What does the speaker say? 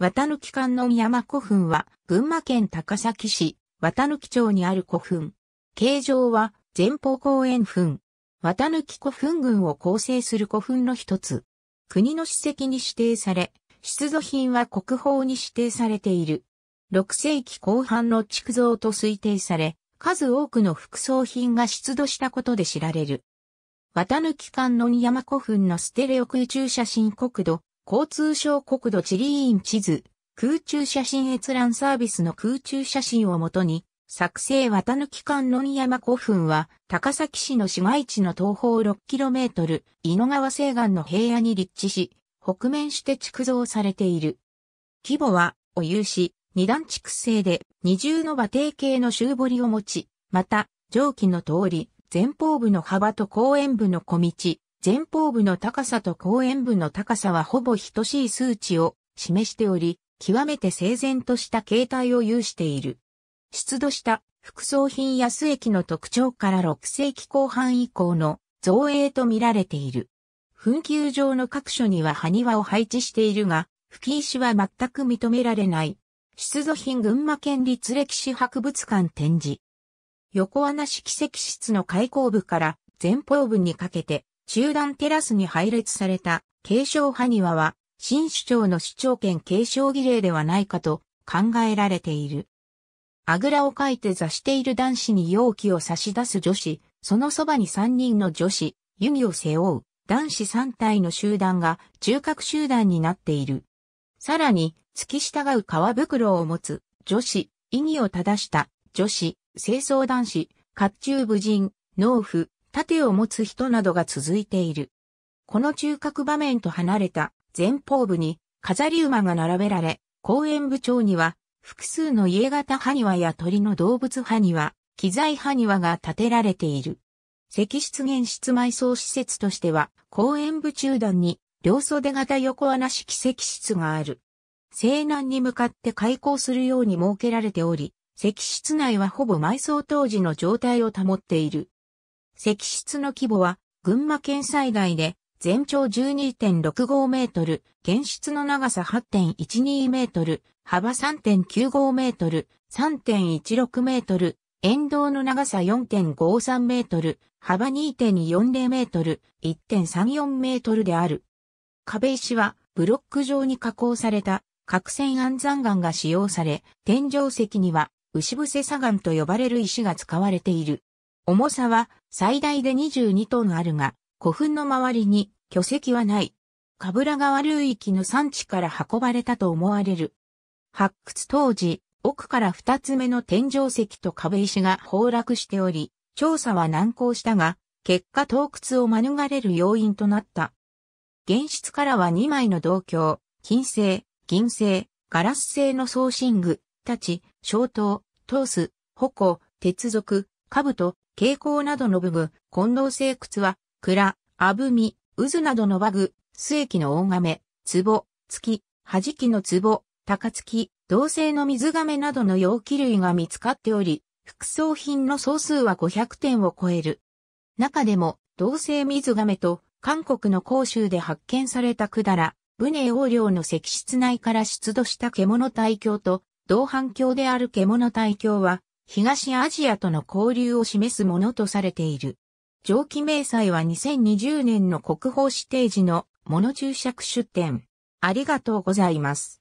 綿貫観音山古墳は、群馬県高崎市、綿貫町にある古墳。形状は、前方後円墳。綿貫古墳群を構成する古墳の一つ。国の史跡に指定され、出土品は国宝に指定されている。6世紀後半の築造と推定され、数多くの副葬品が出土したことで知られる。綿貫観音山古墳のステレオ空中写真国土交通省国土地理院地図、空中写真閲覧サービスの空中写真をもとに、作成綿貫観音山古墳は、高崎市の市街地の東方 6km、井の川西岸の平野に立地し、北面して築造されている。規模は、お有し、二段築成で、二重の馬蹄形の周堀を持ち、また、上記の通り、前方部の幅と後円部の小道、前方部の高さと後円部の高さはほぼ等しい数値を示しており、極めて整然とした形態を有している。出土した副葬品安駅の特徴から6世紀後半以降の造営と見られている。紛糾場の各所には埴輪を配置しているが、吹石は全く認められない。出土品群馬県立歴史博物館展示。横穴式石室の開口部から前方部にかけて中段テラスに配列された継承派庭は、新首長の主張権継承儀礼ではないかと考えられている。あぐらをかいて座している男子に容器を差し出す女子、そのそばに3人の女子、弓を背負う男子3体の集団が中核集団になっている。さらに、突き従う皮袋を持つ女子、意義を正した女子、清掃男子、甲冑武人、農夫、盾を持つ人などが続いている。この中核場面と離れた前方部に飾り馬が並べられ、公園部長には複数の家型埴輪や鳥の動物埴輪、機材埴輪が建てられている。石室現室埋葬施設としては、公園部中段に両袖型横穴式石室がある。西南に向かって開港するように設けられており、石室内はほぼ埋葬当時の状態を保っている。石室の規模は、群馬県最大で、全長12.65メートル、原室の長さ8.12メートル、幅3.95メートル、3.16メートル、沿道の長さ4.53メートル、幅2.40メートル、1.34メートルである。壁石はブロック状に加工された角栓安山岩が使用され、天井石には牛伏砂岩と呼ばれる石が使われている。重さは最大で22トンあるが、古墳の周りに巨石はない。カブラ川流域の産地から運ばれたと思われる。発掘当時、奥から二つ目の天井石と壁石が崩落しており、調査は難航したが、結果洞窟を免れる要因となった。現室からは2枚の銅鏡、金製、銀製、ガラス製の送信具、たち、小刀、トース、矛、鉄属、兜、蛍光などの部分、混同性靴は、蔵、あぶみ、渦などのバグ、末液の大亀、壺、月、はじきの壺、高月、銅製の水亀などの容器類が見つかっており、副葬品の総数は500点を超える。中でも、銅製水亀と、韓国の甲州で発見された百済、船横領の石室内から出土した獣大鏡と、同伴鏡である獣大鏡は、東アジアとの交流を示すものとされている。上記明細は2020年の国宝指定時のもの注釈出展。ありがとうございます。